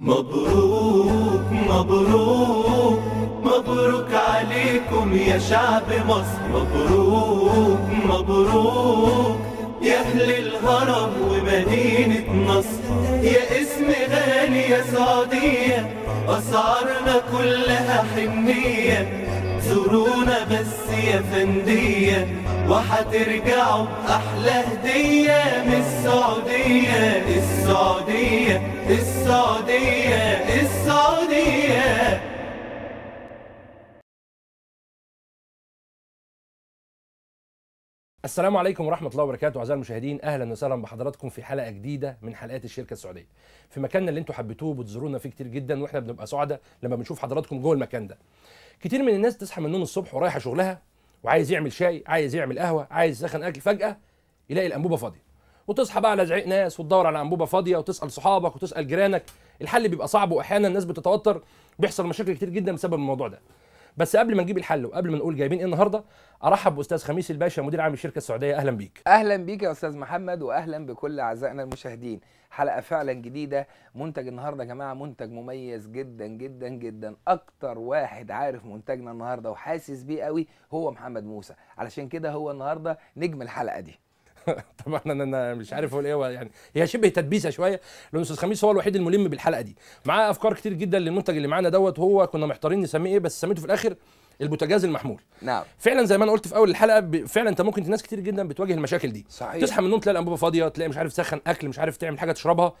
مبروك مبروك مبروك عليكم يا شعب مصر مبروك مبروك يا أهل الهرم ومدينة نصر يا اسم غالي يا سعودية أسعارنا كلها حنية زورونا بس يا فندية وحترجعوا أحلى هدية من السعودية السعودية السعودية السعودية السلام عليكم ورحمة الله وبركاته أعزائي المشاهدين أهلا وسهلا بحضراتكم في حلقة جديدة من حلقات الشركة السعودية في مكاننا اللي انتم حبيتوه وبتزورونا فيه كتير جدا وإحنا بنبقى سعداء لما بنشوف حضراتكم جوه المكان ده كتير من الناس تصحى من النوم الصبح ورايحة شغلها وعايز يعمل شاي عايز يعمل قهوه عايز يسخن اكل فجاه يلاقي الانبوبه فاضيه وتصحى بقى على زعيق ناس وتدور على انبوبه فاضيه وتسال صحابك وتسال جيرانك الحل بيبقى صعب واحيانا الناس بتتوتر بيحصل مشاكل كتير جدا بسبب الموضوع ده بس قبل ما نجيب الحل وقبل ما نقول جايبين ايه النهارده ارحب باستاذ خميس الباشا مدير عام الشركه السعوديه اهلا بيك اهلا بيك يا استاذ محمد واهلا بكل اعزائنا المشاهدين حلقه فعلا جديده منتج النهارده يا جماعه منتج مميز جدا جدا جدا اكتر واحد عارف منتجنا النهارده وحاسس بيه قوي هو محمد موسى علشان كده هو النهارده نجم الحلقه دي طبعا انا مش عارف اقول ايه يعني هي شبه تدبيسه شويه لان استاذ خميس هو الوحيد الملم بالحلقه دي معاه افكار كتير جدا للمنتج اللي معانا دوت هو كنا محتارين نسميه ايه بس سميته في الاخر البوتاجاز المحمول نعم فعلا زي ما انا قلت في اول الحلقه ب... فعلا انت ممكن ناس كتير جدا بتواجه المشاكل دي صحيح. تصحى من النوم تلاقي الانبوبه فاضيه تلاقي مش عارف تسخن اكل مش عارف تعمل حاجه تشربها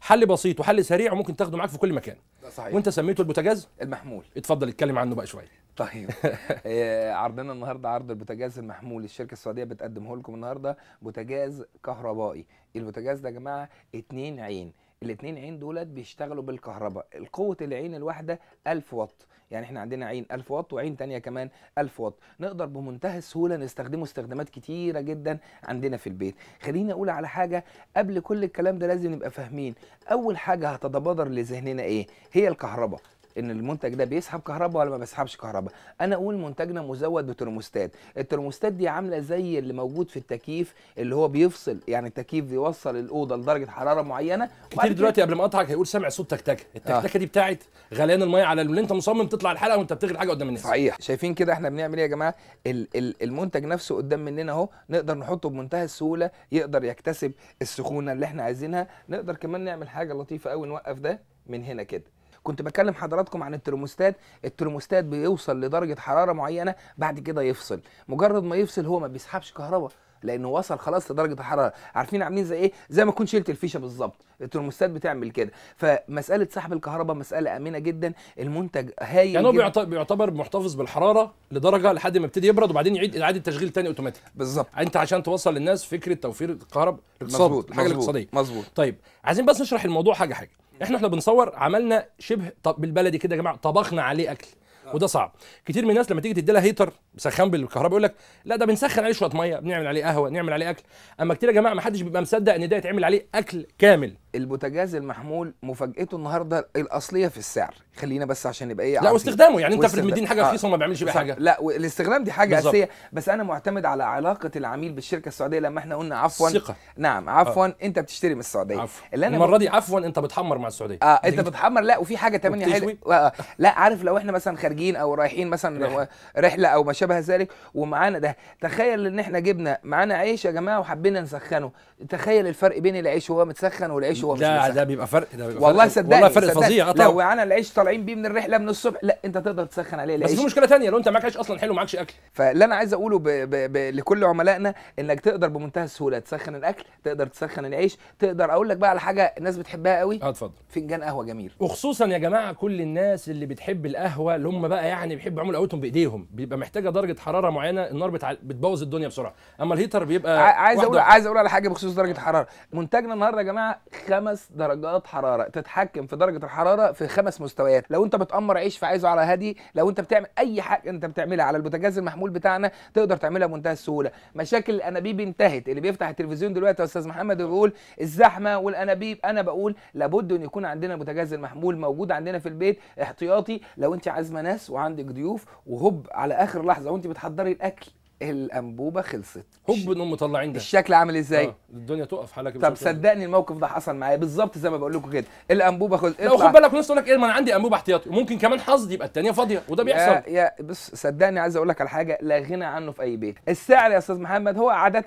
حل بسيط وحل سريع وممكن تاخده معاك في كل مكان صحيح. وانت سميته البوتاجاز المحمول اتفضل اتكلم عنه بقى شويه طيب آه، عرضنا النهارده عرض البوتاجاز المحمول الشركه السعوديه بتقدمه لكم النهارده بوتاجاز كهربائي البوتاجاز ده يا جماعه اتنين عين الاتنين عين دولت بيشتغلوا بالكهرباء قوه العين الواحده 1000 واط يعني احنا عندنا عين 1000 واط وعين تانية كمان 1000 واط نقدر بمنتهى السهوله نستخدمه استخدامات كتيره جدا عندنا في البيت خليني اقول على حاجه قبل كل الكلام ده لازم نبقى فاهمين اول حاجه هتتبادر لذهننا ايه هي الكهرباء ان المنتج ده بيسحب كهرباء ولا ما بيسحبش كهرباء انا اقول منتجنا مزود بترموستات الترموستات دي عامله زي اللي موجود في التكييف اللي هو بيفصل يعني التكييف بيوصل الاوضه لدرجه حراره معينه كتير دلوقتي قبل ما اقطعك هيقول سامع صوت تكتكه التكتكه آه. دي بتاعت غليان الميه على اللي انت مصمم تطلع الحلقه وانت بتغلي حاجه قدام الناس صحيح شايفين كده احنا بنعمل ايه يا جماعه ال ال المنتج نفسه قدام مننا اهو نقدر نحطه بمنتهى السهوله يقدر يكتسب السخونه اللي احنا عايزينها نقدر كمان نعمل حاجه لطيفه قوي نوقف ده من هنا كده كنت بكلم حضراتكم عن الترموستات الترموستات بيوصل لدرجه حراره معينه بعد كده يفصل مجرد ما يفصل هو ما بيسحبش كهرباء لانه وصل خلاص لدرجه الحراره عارفين عاملين زي ايه زي ما تكون شلت الفيشه بالظبط الترموستات بتعمل كده فمساله سحب الكهرباء مساله امنه جدا المنتج هايل يعني هو بيعتبر محتفظ بالحراره لدرجه لحد ما يبتدي يبرد وبعدين يعيد اعاده التشغيل تاني اوتوماتيك بالظبط انت عشان توصل للناس فكره توفير الكهرباء مظبوط الحاجه الاقتصاديه مظبوط طيب عايزين بس نشرح الموضوع حاجه حاجه احنا احنا بنصور عملنا شبه طب بالبلدي كده يا جماعه طبخنا عليه اكل آه. وده صعب كتير من الناس لما تيجي تدي لها هيتر سخان بالكهرباء يقول لك لا ده بنسخن عليه شويه ميه بنعمل عليه قهوه نعمل عليه اكل اما كتير يا جماعه ما حدش بيبقى مصدق ان ده يتعمل عليه اكل كامل البوتاجاز المحمول مفاجأته النهارده الاصليه في السعر خلينا بس عشان نبقى ايه لا واستخدامه يعني انت مديني حاجه آه، رخيصه آه. وما بيعملش بيها حاجه لا والاستخدام دي حاجه بالزبط. اساسيه بس انا معتمد على علاقه العميل بالشركه السعوديه لما احنا قلنا عفوا ثقه نعم آه. عفوا آه. انت بتشتري من السعوديه عفو. اللي انا المره دي عفوا انت بتحمر مع السعوديه اه انت بتحمر لا وفي حاجه ثانيه حلوه آه،, آه. لا عارف لو احنا مثلا خارجين او رايحين مثلا رحله, رحلة او ما شابه ذلك ومعانا ده تخيل ان احنا جبنا معانا عيش يا جماعه وحبينا نسخنه تخيل الفرق بين العيش وهو متسخن والعيش هو مش ده ده بيبقى فرق ده بيبقى والله صدقني والله فرق فظيع آه، طبعا لو انا العيش طالعين بيه من الرحله من الصبح لا انت تقدر تسخن عليه العيش بس في مشكله ثانيه لو انت معاك عيش اصلا حلو معكش اكل فاللي انا عايز اقوله ب... ب... ب... لكل عملائنا انك تقدر بمنتهى السهوله تسخن الاكل تقدر تسخن العيش تقدر اقول لك بقى على حاجه الناس بتحبها قوي اه اتفضل فنجان قهوه جميل وخصوصا يا جماعه كل الناس اللي بتحب القهوه اللي هم بقى يعني بيحبوا يعملوا قهوتهم بايديهم بيبقى محتاجه درجه حراره معينه النار بتع... بتبوظ الدنيا بسرعه اما الهيتر بيبقى عايز اقول عايز اقول على حاجه بخصوص درجه الحراره منتجنا النهارده يا جماعه خمس درجات حراره تتحكم في درجه الحراره في خمس مستويات لو انت بتقمر عيش فعايزه على هادي لو انت بتعمل اي حاجه انت بتعملها على البوتاجاز المحمول بتاعنا تقدر تعملها بمنتهى السهوله مشاكل الانابيب انتهت اللي بيفتح التلفزيون دلوقتي يا استاذ محمد بيقول الزحمه والانابيب انا بقول لابد ان يكون عندنا البوتاجاز المحمول موجود عندنا في البيت احتياطي لو انت عازمه ناس وعندك ضيوف وهوب على اخر لحظه وانت بتحضري الاكل الانبوبه خلصت هوب انهم مطلعين ده الشكل عامل ازاي آه. الدنيا تقف حالك طب صدقني الموقف ده حصل معايا بالظبط زي ما بقول لكم كده الانبوبه خلصت لو خد بالك الناس تقول لك ايه ما انا عندي انبوبه احتياطي ممكن كمان حظ يبقى الثانيه فاضيه وده بيحصل يا, يا بص صدقني عايز اقول لك على حاجه لا غنى عنه في اي بيت السعر يا استاذ محمد هو عاده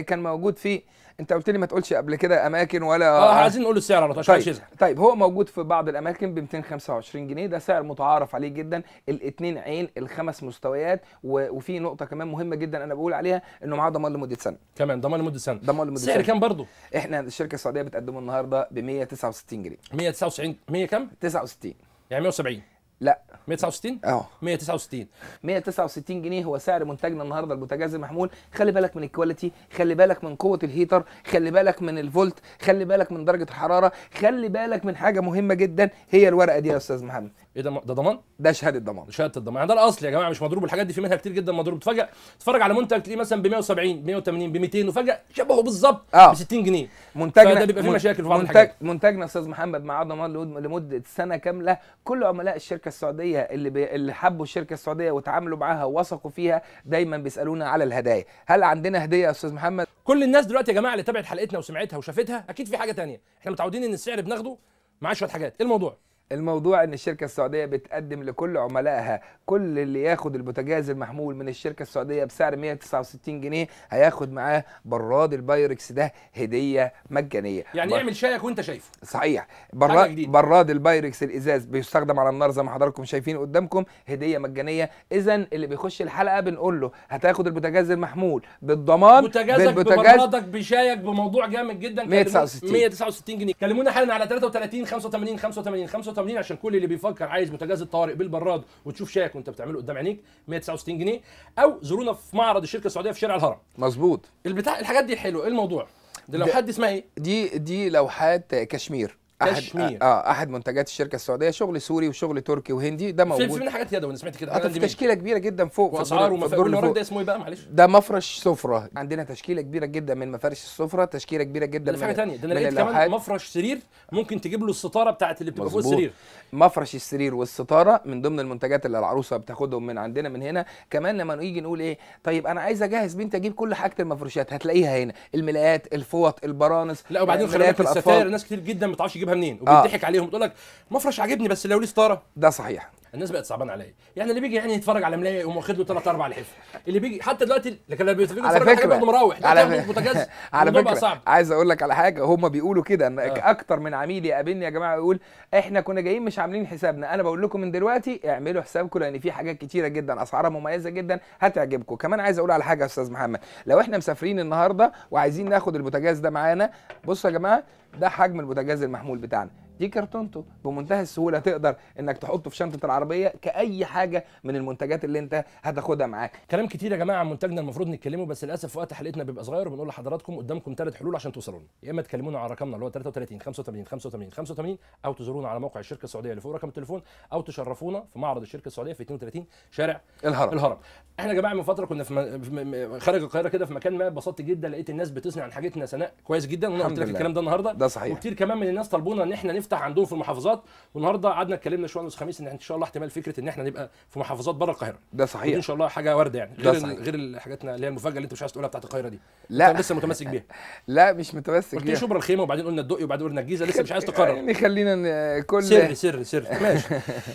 كان موجود فيه انت قلت لي ما تقولش قبل كده اماكن ولا اه عايزين نقول السعر على طيب عشان طيب هو موجود في بعض الاماكن ب 225 جنيه ده سعر متعارف عليه جدا الاثنين عين الخمس مستويات وفي نقطه كمان مهمه جدا انا بقول عليها انه معاه ضمان لمده سنه كمان ضمان لمده سنه ضمان لمده سنه سعر كام برضه احنا الشركه السعوديه بتقدمه النهارده ب 169 جنيه 169 100 كام 69 يعني 170 لا 169 اه 169 169 جنيه هو سعر منتجنا النهارده البوتاجاز المحمول خلي بالك من الكواليتي خلي بالك من قوه الهيتر خلي بالك من الفولت خلي بالك من درجه الحراره خلي بالك من حاجه مهمه جدا هي الورقه دي يا استاذ محمد ايه ده ده ضمان ده شهاده ضمان شهاده الضمان يعني ده الاصل يا جماعه مش مضروب الحاجات دي في منها كتير جدا مضروب تفاجئ تتفرج على منتج تلاقيه مثلا ب 170 180 ب 200 وفجاه شبهه بالظبط آه. ب 60 جنيه منتجنا ده بيبقى فيه مشاكل في بعض منتج الحاجات منتجنا استاذ محمد مع ضمان لمده سنه كامله كل عملاء الشركه الشركه السعوديه اللي بي... اللي حبوا الشركه السعوديه وتعاملوا معاها ووثقوا فيها دايما بيسالونا على الهدايا هل عندنا هديه يا استاذ محمد كل الناس دلوقتي يا جماعه اللي تابعت حلقتنا وسمعتها وشافتها اكيد في حاجه تانية احنا متعودين ان السعر بناخده معاه شويه حاجات ايه الموضوع الموضوع ان الشركه السعوديه بتقدم لكل عملائها كل اللي ياخد البوتاجاز المحمول من الشركه السعوديه بسعر 169 جنيه هياخد معاه براد البايركس ده هديه مجانيه يعني بر... اعمل شايك وانت شايفه صحيح براد براد البايركس الازاز بيستخدم على النار زي ما حضراتكم شايفين قدامكم هديه مجانيه اذا اللي بيخش الحلقه بنقول له هتاخد البوتاجاز المحمول بالضمان بوتجازك بالبوتجاز ببرادك بشايك بموضوع جامد جدا 169 169 جنيه كلمونا حالا على 33 85 85 85 80 عشان كل اللي بيفكر عايز بوتاجاز الطوارئ بالبراد وتشوف شاك وانت بتعمله قدام عينيك 169 جنيه او زورونا في معرض الشركه السعوديه في شارع الهرم مظبوط البتاع الحاجات دي حلوه ايه الموضوع دي لوحات دي اسمها ايه دي دي لوحات كشمير احد آه،, اه احد منتجات الشركه السعوديه شغل سوري وشغل تركي وهندي ده موجود في منها حاجات يدوي انا سمعت كده آه، في تشكيله كبيره جدا فوق واسعار ومفاتيح ده اسمه ايه بقى معلش ده مفرش سفره عندنا تشكيله كبيره جدا من مفارش السفره تشكيله كبيره جدا ده حاجه ثانيه ده انا لقيت كمان مفرش سرير ممكن تجيب له الستاره بتاعت اللي بتبقى فوق السرير مفرش السرير والستاره من ضمن المنتجات اللي العروسه بتاخدهم من عندنا من هنا كمان لما نيجي نقول ايه طيب انا عايز اجهز بنتي اجيب كل حاجه المفروشات هتلاقيها هنا الملايات الفوط البرانس لا وبعدين آه، خلي بالك الستاير ناس كتير جدا ما بتعرفش تجيبها منين آه. وبيضحك عليهم تقول لك مفرش عاجبني بس لو ليه ستاره ده صحيح الناس بقت صعبان عليا يعني اللي بيجي يعني يتفرج على ملايه يقوم واخد له ثلاث اربع لحف اللي بيجي حتى دلوقتي لكن لما بيتفرج على فكره برضه مروح على فكره على فكره صعب. عايز اقول لك على حاجه هم بيقولوا كده ان آه. اكتر من عميل يقابلني يا جماعه يقول احنا كنا جايين مش عاملين حسابنا انا بقول لكم من دلوقتي اعملوا حسابكم لان في حاجات كتيره جدا اسعارها مميزه جدا هتعجبكم كمان عايز اقول على حاجه يا استاذ محمد لو احنا مسافرين النهارده وعايزين ناخد البوتاجاز ده معانا بصوا يا جماعه ده حجم البوتاجاز المحمول بتاعنا دي كرتونته بمنتهى السهوله تقدر انك تحطه في شنطه العربيه كاي حاجه من المنتجات اللي انت هتاخدها معاك كلام كتير يا جماعه عن منتجنا المفروض نتكلمه بس للاسف وقت حلقتنا بيبقى صغير وبنقول لحضراتكم قدامكم ثلاث حلول عشان توصلوا لنا يا اما تكلمونا على رقمنا اللي هو 33 85 85 85 او تزورونا على موقع الشركه السعوديه اللي فوق رقم التليفون او تشرفونا في معرض الشركه السعوديه في 32 شارع الهرم الهرم احنا يا جماعه من فتره كنا في م... خارج القاهره كده في مكان ما اتبسطت جدا لقيت الناس بتسمع عن حاجتنا ثناء كويس جدا وانا قلت لك الكلام ده النهارده ده صحيح وكتير كمان من الناس طلبونا ان احنا نفتح تفتح عندهم في المحافظات والنهارده قعدنا اتكلمنا شويه خميس ان ان شاء الله احتمال فكره ان احنا نبقى في محافظات بره القاهره ده صحيح ان شاء الله حاجه وارده يعني غير صحيح. غير حاجاتنا اللي هي المفاجاه اللي انت مش عايز تقولها بتاعت القاهره دي لا انت لسه متمسك بيها لا مش متمسك بيها قلت شبرا الخيمه وبعدين قلنا الدقي وبعدين قلنا الجيزه لسه مش عايز تقرر يعني خلينا كل سر سر سر ماشي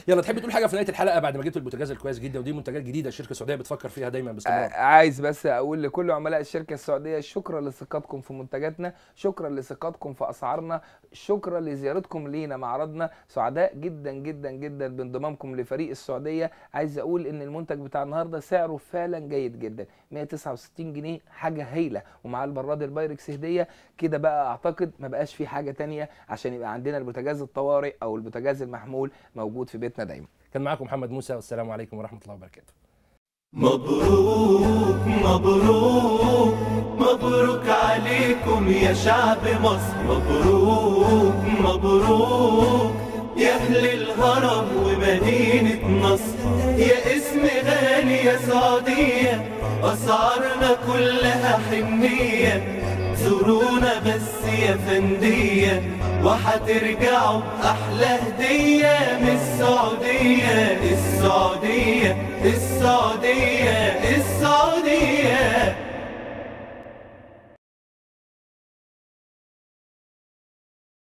يلا تحب تقول حاجه في نهايه الحلقه بعد ما جبت البوتجاز الكويس جدا ودي منتجات جديده الشركه السعوديه بتفكر فيها دايما آه، باستمرار عايز بس اقول لكل عملاء الشركه السعوديه شكرا لثقتكم في منتجاتنا شكرا لثقتكم في اسعارنا شكرا لزيارتكم حضراتكم لينا معرضنا سعداء جدا جدا جدا بانضمامكم لفريق السعوديه عايز اقول ان المنتج بتاع النهارده سعره فعلا جيد جدا 169 جنيه حاجه هايله ومعاه البراد البايركس هديه كده بقى اعتقد ما بقاش في حاجه ثانيه عشان يبقى عندنا البوتاجاز الطوارئ او البوتاجاز المحمول موجود في بيتنا دايما كان معاكم محمد موسى والسلام عليكم ورحمه الله وبركاته مبروك يا شعب مصر مبروك مبروك يا أهل الهرم ومدينة نصر يا اسم غالي يا سعودية أسعارنا كلها حنية زورونا بس يا فندية وحترجعوا بأحلى هدية من السعودية السعودية السعودية السعودية, السعودية